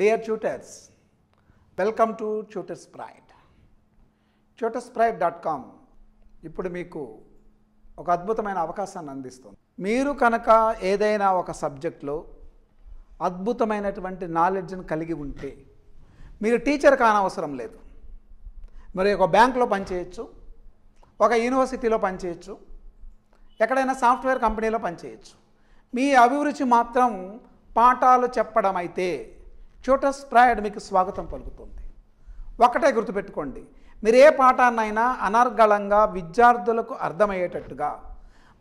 dear tutors welcome to tutors pride tutor sprite dot com ఇప్పుడు మీకు ఒక అద్భుతమైన అవకాశాన్ని అందిస్తుంది మీరు కనుక ఏదైనా ఒక సబ్జెక్ట్లో అద్భుతమైనటువంటి నాలెడ్జ్ని కలిగి ఉంటే మీరు టీచర్ కానవసరం లేదు మరి ఒక బ్యాంక్లో పనిచేయచ్చు ఒక యూనివర్సిటీలో పనిచేయచ్చు ఎక్కడైనా సాఫ్ట్వేర్ కంపెనీలో పనిచేయచ్చు మీ అభిరుచి మాత్రం పాఠాలు చెప్పడం అయితే ట్యూటర్స్ ప్రాయడ్ మీకు స్వాగతం పలుకుతుంది ఒకటే గుర్తుపెట్టుకోండి మీరు ఏ పాఠాన్నైనా అనర్గళంగా విద్యార్థులకు అర్థమయ్యేటట్టుగా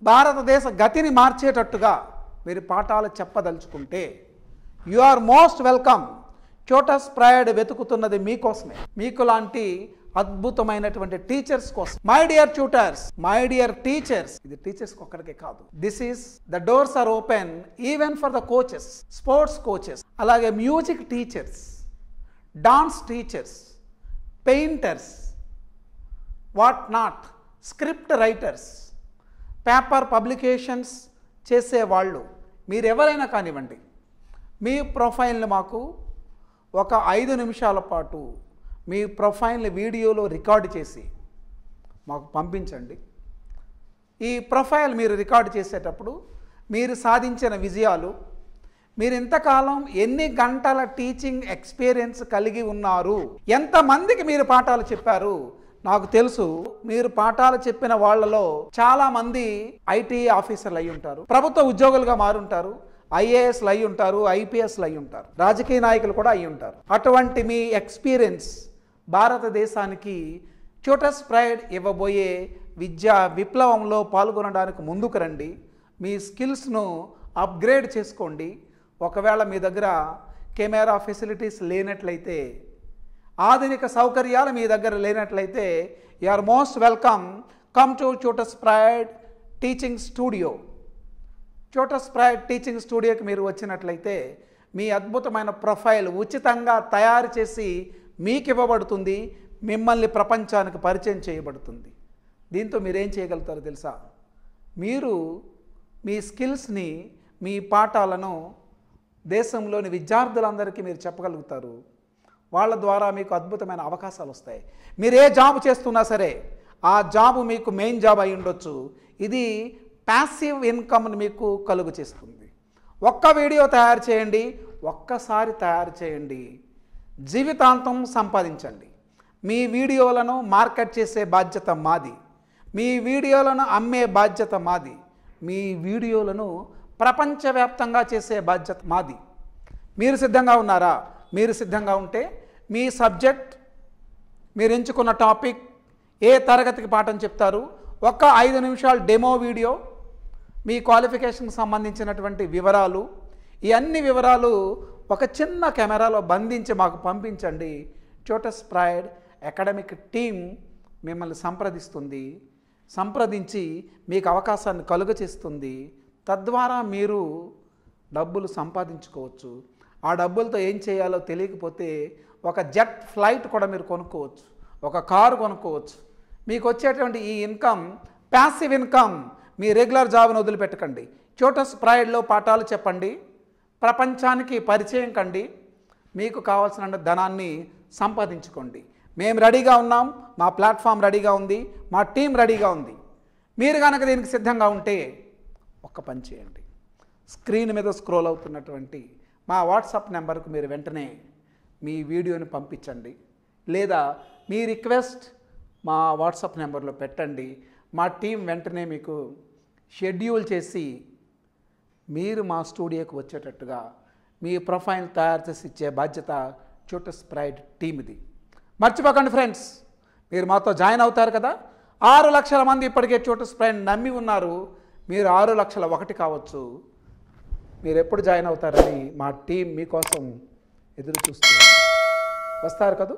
భారతదేశ గతిని మార్చేటట్టుగా మీరు పాఠాలు చెప్పదలుచుకుంటే you are most welcome tutors pride వెతుకుతున్నది మీకోసమే మీకు లాంటి అద్భుతమైనటువంటి టీచర్స్ కోసం my dear tutors my dear teachers ఇది టీచర్స్ ఒక్కడికే కాదు this is the doors are open even for the coaches sports coaches అలాగే music teachers dance teachers painters what not script writers paper publications చేసేవాళ్ళు మీరు ఎవరైనా కానివ్వండి మీ ప్రొఫైల్ని మాకు ఒక ఐదు నిమిషాల పాటు మీ ప్రొఫైల్ని వీడియోలో రికార్డ్ చేసి మాకు పంపించండి ఈ ప్రొఫైల్ మీరు రికార్డ్ చేసేటప్పుడు మీరు సాధించిన విజయాలు మీరు ఇంతకాలం ఎన్ని గంటల టీచింగ్ ఎక్స్పీరియన్స్ కలిగి ఉన్నారు ఎంతమందికి మీరు పాఠాలు చెప్పారు నాకు తెలుసు మీరు పాఠాలు చెప్పిన వాళ్ళలో చాలామంది ఐటీ ఆఫీసర్లు అయి ఉంటారు ప్రభుత్వ ఉద్యోగులుగా మారుంటారు ఐఏఎస్లు అయి ఉంటారు ఐపీఎస్లు అయి ఉంటారు రాజకీయ నాయకులు కూడా అయి ఉంటారు అటువంటి మీ ఎక్స్పీరియన్స్ భారతదేశానికి చోటస్ ప్రైడ్ ఇవ్వబోయే విద్యా విప్లవంలో పాల్గొనడానికి ముందుకు రండి మీ స్కిల్స్ను అప్గ్రేడ్ చేసుకోండి ఒకవేళ మీ దగ్గర కెమెరా ఫెసిలిటీస్ లేనట్లయితే ఆధునిక సౌకర్యాలు మీ దగ్గర లేనట్లయితే you are most welcome come to చోటస్ ప్రైడ్ టీచింగ్ స్టూడియో చోటస్ ప్రైడ్ టీచింగ్ స్టూడియోకి మీరు వచ్చినట్లయితే మీ అద్భుతమైన ప్రొఫైల్ ఉచితంగా తయారు చేసి మీకు ఇవ్వబడుతుంది మిమ్మల్ని ప్రపంచానికి పరిచయం చేయబడుతుంది దీంతో మీరేం చేయగలుగుతారో తెలుసా మీరు మీ స్కిల్స్ని మీ పాఠాలను దేశంలోని విద్యార్థులందరికీ మీరు చెప్పగలుగుతారు వాళ్ళ ద్వారా మీకు అద్భుతమైన అవకాశాలు వస్తాయి మీరు ఏ జాబ్ చేస్తున్నా సరే ఆ జాబ్ మీకు మెయిన్ జాబ్ అయి ఉండొచ్చు ఇది ప్యాసివ్ ఇన్కమ్ని మీకు కలుగు చేస్తుంది ఒక్క వీడియో తయారు చేయండి ఒక్కసారి తయారు చేయండి జీవితాంతం సంపాదించండి మీ వీడియోలను మార్కెట్ చేసే బాధ్యత మాది మీ వీడియోలను అమ్మే బాధ్యత మాది మీ వీడియోలను ప్రపంచవ్యాప్తంగా చేసే బాధ్యత మాది మీరు సిద్ధంగా ఉన్నారా మీరు సిద్ధంగా ఉంటే మీ సబ్జెక్ట్ మీరు ఎంచుకున్న టాపిక్ ఏ తరగతికి పాఠం చెప్తారు ఒక్క ఐదు నిమిషాలు డెమో వీడియో మీ క్వాలిఫికేషన్కి సంబంధించినటువంటి వివరాలు ఈ అన్ని వివరాలు ఒక చిన్న కెమెరాలో బంధించి మాకు పంపించండి ట్యూటస్ ప్రైడ్ అకాడమిక్ టీం మిమ్మల్ని సంప్రదిస్తుంది సంప్రదించి మీకు అవకాశాన్ని కలుగచేస్తుంది తద్వారా మీరు డబ్బులు సంపాదించుకోవచ్చు ఆ డబ్బులతో ఏం చేయాలో తెలియకపోతే ఒక జెట్ ఫ్లైట్ కూడా మీరు కొనుక్కోవచ్చు ఒక కారు కొనుక్కోవచ్చు మీకు వచ్చేటువంటి ఈ ఇన్కమ్ ప్యాసివ్ ఇన్కమ్ మీ రెగ్యులర్ జాబ్ను వదిలిపెట్టకండి చోటస్ ప్రైడ్లో పాఠాలు చెప్పండి ప్రపంచానికి పరిచయం కండి మీకు కావాల్సిన ధనాన్ని సంపాదించుకోండి మేము రెడీగా ఉన్నాం మా ప్లాట్ఫామ్ రెడీగా ఉంది మా టీం రెడీగా ఉంది మీరు కనుక దీనికి సిద్ధంగా ఉంటే ఒక్క పని చేయండి స్క్రీన్ మీద స్క్రోల్ అవుతున్నటువంటి మా వాట్సాప్ నెంబర్కు మీరు వెంటనే మీ వీడియోని పంపించండి లేదా మీ రిక్వెస్ట్ మా వాట్సాప్ నెంబర్లో పెట్టండి మా టీం వెంటనే మీకు షెడ్యూల్ చేసి మీరు మా స్టూడియోకి వచ్చేటట్టుగా మీ ప్రొఫైల్ తయారు చేసి ఇచ్చే బాధ్యత క్యూటస్ స్ప్రైడ్ టీమ్ది మర్చిపోకండి ఫ్రెండ్స్ మీరు మాతో జాయిన్ అవుతారు కదా ఆరు లక్షల మంది ఇప్పటికే చోట స్ప్రైడ్ నమ్మి ఉన్నారు మీరు ఆరు లక్షల ఒకటి కావచ్చు మీరు ఎప్పుడు జాయిన్ అవుతారని మా టీం మీకోసం ఎదురు చూస్తుంది వస్తారు కదా